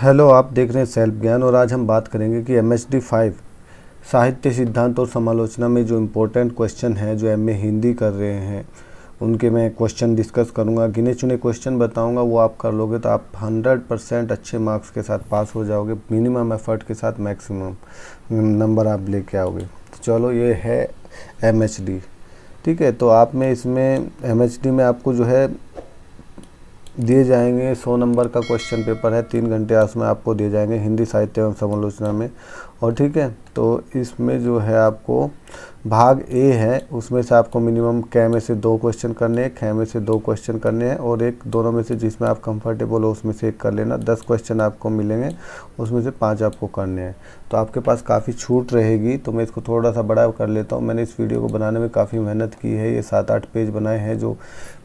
hello आप देख रहे हैं सेल्फ ज्ञान और आज हम बात करेंगे कि एम एच डी फाइव साहित्य सिद्धांत और समालोचना में जो इम्पोर्टेंट क्वेश्चन हैं जो एम ए हिंदी कर रहे हैं उनके मैं क्वेश्चन डिस्कस करूंगा गिने चुने क्वेश्चन बताऊंगा वो आप कर लोगे तो आप 100 परसेंट अच्छे मार्क्स के साथ पास हो जाओगे मिनिमम एफर्ट के साथ मैक्सिमम नंबर आप लेके आओगे तो चलो ये है एम ठीक है तो आप में इसमें एम में आपको जो है दिए जाएंगे सौ नंबर का क्वेश्चन पेपर है तीन घंटे आज में आपको दिए जाएंगे हिंदी साहित्य एवं समालोचना में और ठीक है तो इसमें जो है आपको भाग ए है उसमें से आपको मिनिमम कै में से दो क्वेश्चन करने हैं खै में से दो क्वेश्चन करने हैं और एक दोनों में से जिसमें आप कंफर्टेबल हो उसमें से एक कर लेना दस क्वेश्चन आपको मिलेंगे उसमें से पाँच आपको करने हैं तो आपके पास काफ़ी छूट रहेगी तो मैं इसको थोड़ा सा बड़ा कर लेता हूँ मैंने इस वीडियो को बनाने में काफ़ी मेहनत की है ये सात आठ पेज बनाए हैं जो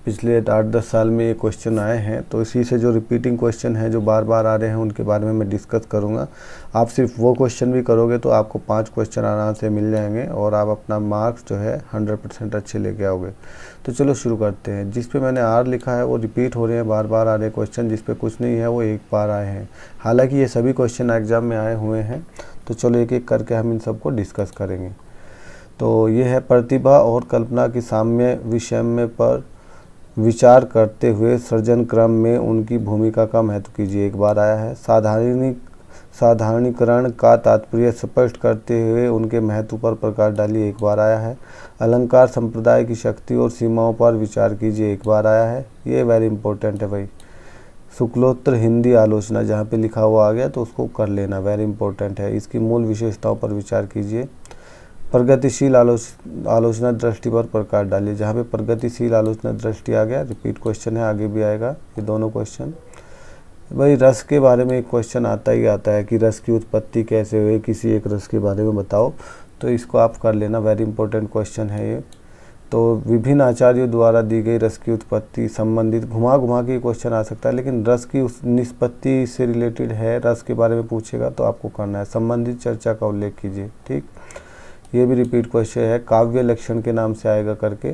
पिछले आठ दस साल में ये क्वेश्चन आए हैं तो इसी से जो रिपीटिंग क्वेश्चन है जो बार बार आ रहे हैं उनके बारे में मैं डिस्कस करूँगा आप सिर्फ वो क्वेश्चन भी करोगे तो आपको पाँच क्वेश्चन आराम से मिल जाएंगे और आप अपना मार्क्स जो है हंड्रेड परसेंट अच्छे लेके आओगे तो चलो शुरू करते हैं जिस पे मैंने आर लिखा है वो रिपीट हो रहे हैं बार बार आ रहे क्वेश्चन जिस पे कुछ नहीं है वो एक बार आए हैं हालाँकि ये सभी क्वेश्चन एग्ज़ाम में आए हुए हैं तो चलो एक एक करके हम इन सबको डिस्कस करेंगे तो ये है प्रतिभा और कल्पना की साम्य विषय में पर विचार करते हुए सृजन क्रम में उनकी भूमिका का महत्व कीजिए एक बार आया है साधारणी साधारणीकरण का तात्पर्य स्पष्ट करते हुए उनके महत्व पर प्रकाश डालिए एक बार आया है अलंकार संप्रदाय की शक्ति और सीमाओं पर विचार कीजिए एक बार आया है ये वेरी इंपॉर्टेंट है भाई शुक्लोत्तर हिंदी आलोचना जहाँ पे लिखा हुआ आ गया तो उसको कर लेना वेरी इंपॉर्टेंट है इसकी मूल विशेषताओं पर विचार कीजिए प्रगतिशील आलोच आलोचना दृष्टि पर प्रकाश डालिए जहाँ पे प्रगतिशील आलोचना दृष्टि आ गया रिपीट क्वेश्चन है आगे भी आएगा ये दोनों क्वेश्चन भाई रस के बारे में एक क्वेश्चन आता ही आता है कि रस की उत्पत्ति कैसे हुई किसी एक रस के बारे में बताओ तो इसको आप कर लेना वेरी इंपॉर्टेंट क्वेश्चन है ये तो विभिन्न आचार्यों द्वारा दी गई रस की उत्पत्ति संबंधित घुमा घुमा के क्वेश्चन आ सकता है लेकिन रस की निष्पत्ति से रिलेटेड है रस के बारे में पूछेगा तो आपको करना है संबंधित चर्चा का उल्लेख कीजिए ठीक ये भी रिपीट क्वेश्चन है काव्य लक्षण के नाम से आएगा करके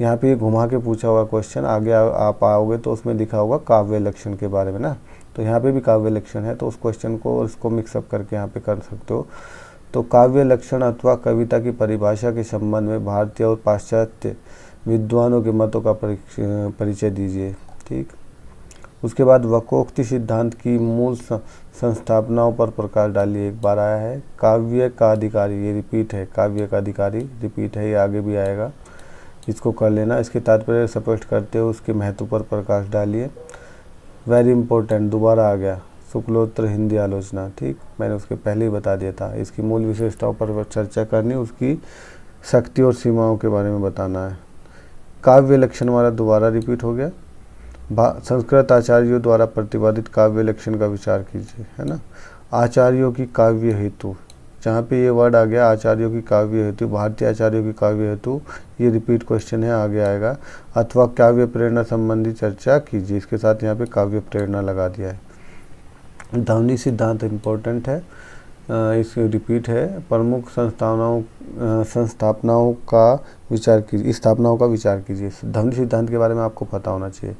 यहाँ पे ये घुमा के पूछा हुआ क्वेश्चन आगे आ, आप आओगे तो उसमें लिखा होगा काव्य लक्षण के बारे में ना तो यहाँ पे भी काव्य लक्षण है तो उस क्वेश्चन को और इसको मिक्सअप करके यहाँ पे कर सकते हो तो काव्य लक्षण अथवा कविता की परिभाषा के संबंध में भारतीय और पाश्चात्य विद्वानों के मतों का परिचय दीजिए ठीक उसके बाद वकोक्ति सिद्धांत की मूल संस्थापनाओं पर प्रकाश डालिए एक बार आया है काव्य का अधिकारी ये रिपीट है काव्य का अधिकारी रिपीट है ये आगे भी आएगा इसको कर लेना इसके तात्पर्य स्पष्ट करते हुए उसके महत्व पर प्रकाश डालिए वेरी इंपॉर्टेंट दोबारा आ गया शुक्लोत्र हिंदी आलोचना ठीक मैंने उसके पहले ही बता दिया था इसकी मूल विशेषताओं पर चर्चा करनी उसकी शक्ति और सीमाओं के बारे में बताना है काव्य लक्षण वाला दोबारा रिपीट हो गया संस्कृत आचार्यों द्वारा प्रतिपादित काव्य लक्षण का विचार कीजिए है ना आचार्यों की काव्य हेतु जहाँ पे ये वर्ड आ गया आचार्यों की काव्य हेतु भारतीय आचार्यों की काव्य हेतु ये रिपीट क्वेश्चन है आगे आएगा अथवा काव्य प्रेरणा संबंधी चर्चा कीजिए इसके साथ यहाँ पे काव्य प्रेरणा लगा दिया है ध्वनि सिद्धांत इम्पोर्टेंट है इस रिपीट है प्रमुख संस्थाओं संस्थापनाओं का विचार कीजिए स्थापनाओं का विचार कीजिए ध्वनि सिद्धांत के बारे में आपको पता होना चाहिए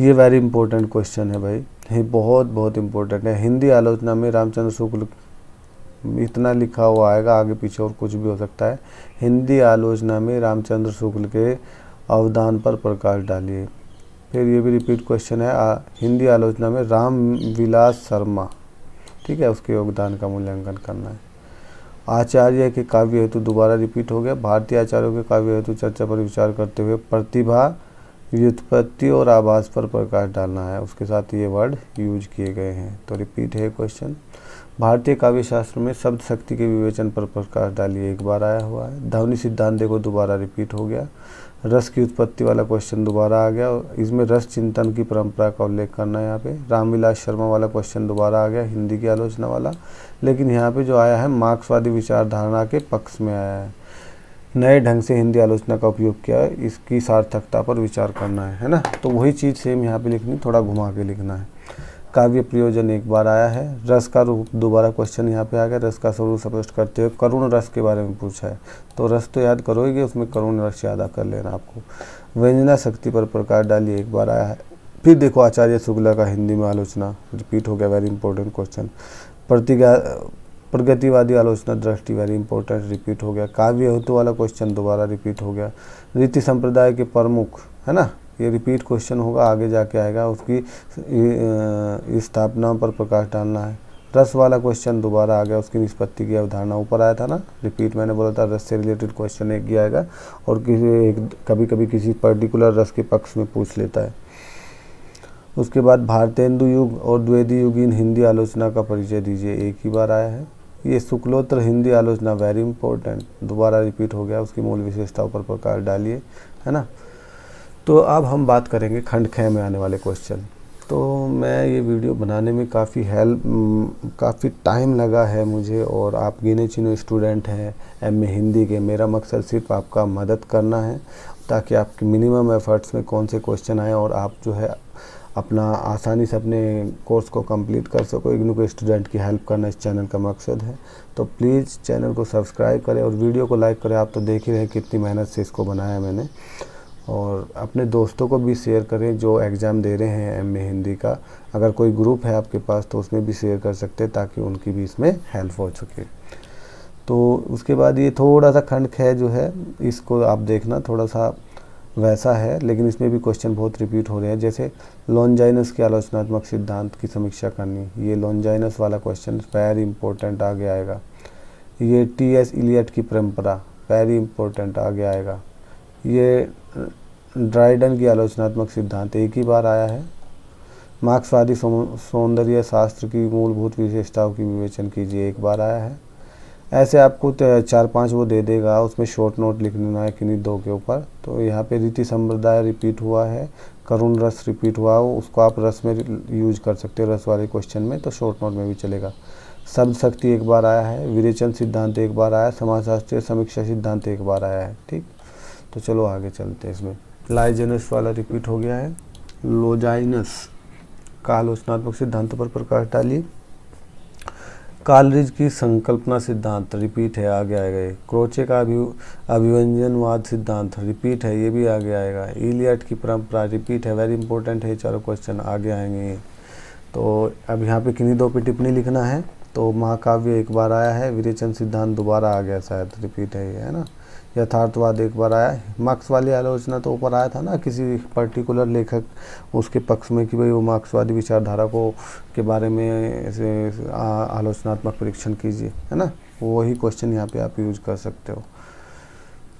ये वेरी इंपॉर्टेंट क्वेश्चन है भाई ये बहुत बहुत इम्पोर्टेंट है हिंदी आलोचना में रामचंद्र शुक्ल इतना लिखा हुआ आएगा आगे पीछे और कुछ भी हो सकता है हिंदी आलोचना में रामचंद्र शुक्ल के अवदान पर प्रकाश डालिए फिर ये भी रिपीट क्वेश्चन है आ, हिंदी आलोचना में राम विलास शर्मा ठीक है उसके योगदान का मूल्यांकन करना है आचार्य के काव्य हेतु दोबारा रिपीट हो गया भारतीय आचार्यों के काव्य हेतु चर्चा पर विचार करते हुए प्रतिभा व्युत्पत्ति और आवाज़ पर प्रकाश डालना है उसके साथ ये वर्ड यूज किए गए हैं तो रिपीट है क्वेश्चन भारतीय काव्य शास्त्र में शब्द शक्ति के विवेचन पर प्रकाश डालिए एक बार आया हुआ है ध्वनि सिद्धांत देखो दोबारा रिपीट हो गया रस की उत्पत्ति वाला क्वेश्चन दोबारा आ गया इसमें रस चिंतन की परंपरा का उल्लेख करना है यहाँ पे रामविलास शर्मा वाला क्वेश्चन दोबारा आ गया हिंदी की आलोचना वाला लेकिन यहाँ पे जो आया है मार्क्सवादी विचारधारणा के पक्ष में आया है नए ढंग से हिंदी आलोचना का उपयोग किया है इसकी सार्थकता पर विचार करना है है ना तो वही चीज़ सेम यहाँ पे लिखनी थोड़ा घुमा के लिखना है काव्य प्रयोजन एक बार आया है रस का रूप दोबारा क्वेश्चन यहाँ पे आ गया रस का स्वरूप स्पष्ट करते हुए करुण रस के बारे में पूछा है तो रस तो याद करोगे उसमें करुण रस याद कर लेना आपको व्यंजना शक्ति पर प्रकार डाली एक बार आया है फिर देखो आचार्य शुक्ला का हिंदी में आलोचना रिपीट हो गया वेरी इंपॉर्टेंट क्वेश्चन प्रतिज्ञा प्रगतिवादी आलोचना दृष्टि वेरी इंपॉर्टेंट रिपीट हो गया काव्य हेतु वाला क्वेश्चन दोबारा रिपीट हो गया रीति संप्रदाय के प्रमुख है ना ये रिपीट क्वेश्चन होगा आगे जाके आएगा उसकी स्थापना पर प्रकाश डालना है रस वाला क्वेश्चन दोबारा आ गया उसकी निष्पत्ति की अवधारणा ऊपर आया था ना रिपीट मैंने बोला था रस से रिलेटेड क्वेश्चन एक ही आएगा और किसी एक कभी कभी किसी पर्टिकुलर रस के पक्ष में पूछ लेता है उसके बाद भारतेंदु युग और द्वेदी युग इन हिंदी आलोचना का परिचय दीजिए एक ही बार आया है ये शुक्लोत्तर हिंदी आलोचना वेरी इंपॉर्टेंट दोबारा रिपीट हो गया उसकी मूल विशेषता पर प्रकार डालिए है ना तो अब हम बात करेंगे खंड खे में आने वाले क्वेश्चन तो मैं ये वीडियो बनाने में काफ़ी हेल्प काफ़ी टाइम लगा है मुझे और आप गिने चिने स्टूडेंट हैं एम ए हिंदी के मेरा मकसद सिर्फ आपका मदद करना है ताकि आपके मिनिमम एफर्ट्स में कौन से क्वेश्चन आए और आप जो है अपना आसानी से अपने कोर्स को कंप्लीट कर सको इग्नू के स्टूडेंट की हेल्प करना इस चैनल का मकसद है तो प्लीज़ चैनल को सब्सक्राइब करें और वीडियो को लाइक करें आप तो देख ही रहे हैं कितनी मेहनत से इसको बनाया मैंने और अपने दोस्तों को भी शेयर करें जो एग्ज़ाम दे रहे हैं एम हिंदी का अगर कोई ग्रुप है आपके पास तो उसमें भी शेयर कर सकते हैं ताकि उनकी भी इसमें हेल्प हो सके तो उसके बाद ये थोड़ा सा खंड खै जो है इसको आप देखना थोड़ा सा वैसा है लेकिन इसमें भी क्वेश्चन बहुत रिपीट हो रहे हैं जैसे लॉन्जाइनस के आलोचनात्मक सिद्धांत की समीक्षा करनी ये लॉन्जाइनस वाला क्वेश्चन वेरी इंपॉर्टेंट आगे आएगा ये टी एस इलियट की परंपरा वेरी इंपॉर्टेंट आगे आएगा ये ड्राइडन की आलोचनात्मक सिद्धांत एक ही बार आया है मार्क्सवादी सौंदर्य शास्त्र की मूलभूत विशेषताओं की विवेचन कीजिए एक बार आया है ऐसे आपको चार पांच वो दे देगा उसमें शॉर्ट नोट लिख लेना है किन्हीं दो के ऊपर तो यहाँ पे रीति संप्रदाय रिपीट हुआ है करुण रस रिपीट हुआ हो उसको आप रस में यूज कर सकते हो रस वाले क्वेश्चन में तो शॉर्ट नोट में भी चलेगा शब्द शक्ति एक बार आया है विरेचन सिद्धांत एक बार आया समाजशास्त्रीय समीक्षा सिद्धांत एक बार आया है ठीक तो चलो आगे चलते हैं इसमें लाइजेनस वाला रिपीट हो गया है लोजाइनस का आलोचनात्मक सिद्धांत पर प्रकाश डालिए कालरिज की संकल्पना सिद्धांत रिपीट है आगे आएगा क्रोचे का अभि अभिव्यंजनवाद सिद्धांत रिपीट है ये भी आगे आएगा इलियट की परंपरा रिपीट है वेरी इंपॉर्टेंट है चारों क्वेश्चन आगे आएंगे तो अब यहाँ पे किन्हीं दो पे टिप्पणी लिखना है तो महाकाव्य एक बार आया है विरेचन सिद्धांत दोबारा आ गया शायद रिपीट है ये है ना यथार्थवाद एक बार आया मार्क्स वाली आलोचना तो ऊपर आया था ना किसी पर्टिकुलर लेखक उसके पक्ष में कि भाई वो मार्क्सवादी विचारधारा को के बारे में ऐसे आलोचनात्मक परीक्षण कीजिए है ना वही क्वेश्चन यहाँ पे आप यूज कर सकते हो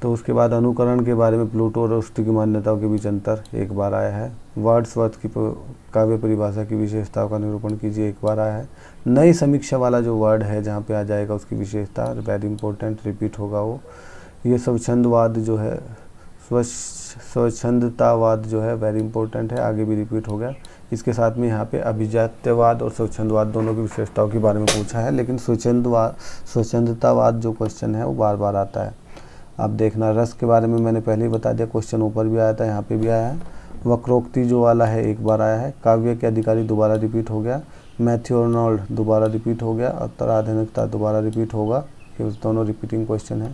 तो उसके बाद अनुकरण के बारे में प्लूटो और उसकी मान्यताओं के बीच अंतर एक बार आया है वर्ड्स वर्थ की काव्य परिभाषा की विशेषताओं का निरूपण कीजिए एक बार आया है नई समीक्षा वाला जो वर्ड है जहाँ पे आ जाएगा उसकी विशेषता वेरी इंपॉर्टेंट रिपीट होगा वो ये स्वच्छंदवाद जो है स्वच्छ स्वच्छंदतावाद जो है वेरी इंपॉर्टेंट है आगे भी रिपीट हो गया इसके साथ में यहाँ पे अभिजात्यवाद और स्वच्छंदवाद दोनों की विशेषताओं के बारे में पूछा है लेकिन स्वच्छंदवाद स्वच्छंदतावाद जो क्वेश्चन है वो बार बार आता है आप देखना रस के बारे में मैंने पहले ही बता दिया क्वेश्चन ऊपर भी आया था यहाँ पे भी आया है वक्रोक्ति जो वाला है एक बार आया है काव्य के अधिकारी दोबारा रिपीट हो गया मैथ्यू रोनाल्ड दोबारा रिपीट हो गया और तराधनिकता दोबारा रिपीट होगा ये दोनों रिपीटिंग क्वेश्चन है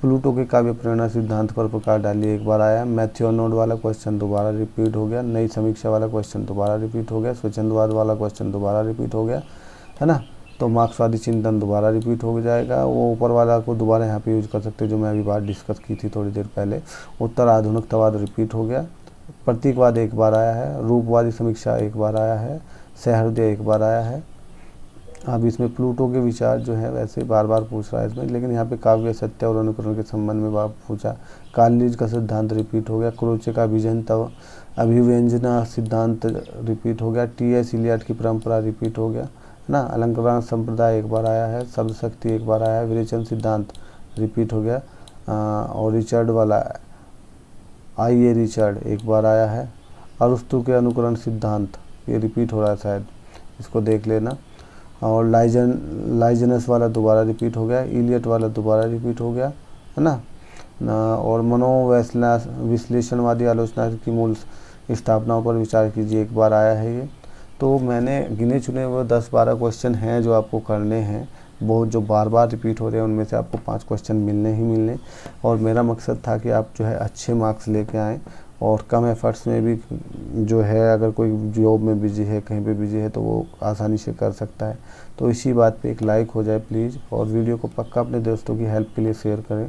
प्लूटो के काव्य प्रेरणा सिद्धांत पर प्रकार डालिए एक बार आया मैथ्यू नोड वाला क्वेश्चन दोबारा रिपीट हो गया नई समीक्षा वाला क्वेश्चन दोबारा रिपीट हो गया स्वच्छंदवाद वाला क्वेश्चन दोबारा रिपीट हो गया है ना तो मार्क्सवादी चिंतन दोबारा रिपीट हो जाएगा वो ऊपर वाला को दोबारा यहाँ पे यूज कर सकते जो मैं अभी बात डिस्कस की थी थोड़ी देर पहले उत्तर आधुनिकतावाद रिपीट हो गया प्रतीकवाद एक बार आया है रूपवादी समीक्षा एक बार आया है सहृदय एक बार आया है अब इसमें प्लूटो के विचार जो है वैसे बार बार पूछ रहा है इसमें लेकिन यहाँ पे काव्य सत्य और अनुकरण के संबंध में बाप पूछा कालिज का सिद्धांत रिपीट हो गया क्रोचे का अभिजन तव अभिव्यंजना सिद्धांत रिपीट हो गया टी एस इलियाट की परंपरा रिपीट हो गया है ना अलंकरण संप्रदाय एक बार आया है शब्द शक्ति एक बार आया है विरेचन सिद्धांत रिपीट हो गया आ, और रिचर्ड वाला आई ए रिचर्ड एक बार आया है अरुस्तु के अनुकरण सिद्धांत ये रिपीट हो रहा है शायद इसको देख लेना और लाइजन लाइजनस वाला दोबारा रिपीट हो गया इलियट वाला दोबारा रिपीट हो गया है ना और मनोवैसला विश्लेषणवादी आलोचना की मूल स्थापनाओं पर विचार कीजिए एक बार आया है ये तो मैंने गिने चुने वो दस बारह क्वेश्चन हैं जो आपको करने हैं बहुत जो बार बार रिपीट हो रहे हैं उनमें से आपको पांच क्वेश्चन मिलने ही मिलने और मेरा मकसद था कि आप जो है अच्छे मार्क्स लेके आएँ और कम एफर्ट्स में भी जो है अगर कोई जॉब में बिजी है कहीं पे बिजी है तो वो आसानी से कर सकता है तो इसी बात पे एक लाइक हो जाए प्लीज़ और वीडियो को पक्का अपने दोस्तों की हेल्प के लिए शेयर करें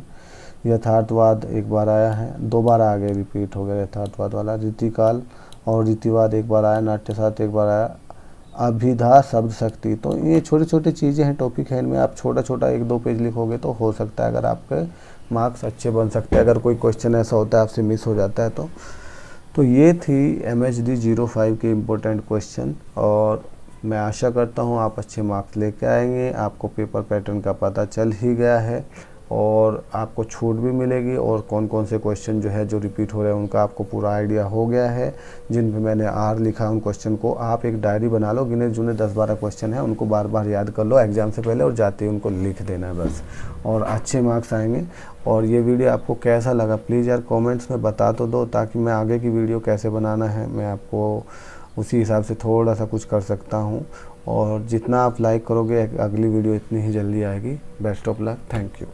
यथार्थवाद एक बार आया है दो बार आ गया रिपीट हो गया यथार्थवाद वाला रीतिकाल और रीतिवाद एक बार आया नाट्य साथ एक बार आया अभिधा शब्द शक्ति तो ये छोटे छोटे चीज़ें हैं टॉपिक है इनमें आप छोटा छोटा एक दो पेज लिखोगे तो हो सकता है अगर आपके मार्क्स अच्छे बन सकते हैं अगर कोई क्वेश्चन ऐसा होता है आपसे मिस हो जाता है तो तो ये थी M H D zero five के इम्पोर्टेंट क्वेश्चन और मैं आशा करता हूँ आप अच्छे मार्क्स लेके आएंगे आपको पेपर पैटर्न का पता चल ही गया है और आपको छूट भी मिलेगी और कौन कौन से क्वेश्चन जो है जो रिपीट हो रहे हैं उनका आपको पूरा आइडिया हो गया है जिन पर मैंने आर लिखा उन क्वेश्चन को आप एक डायरी बना लो गिने जुने दस बारह क्वेश्चन हैं उनको बार बार याद कर लो एग्ज़ाम से पहले और जाते ही उनको लिख देना है बस और अच्छे मार्क्स आएंगे और ये वीडियो आपको कैसा लगा प्लीज़ यार कॉमेंट्स में बता तो दो ताकि मैं आगे की वीडियो कैसे बनाना है मैं आपको उसी हिसाब से थोड़ा सा कुछ कर सकता हूँ और जितना आप लाइक करोगे अगली वीडियो इतनी ही जल्दी आएगी best of luck thank you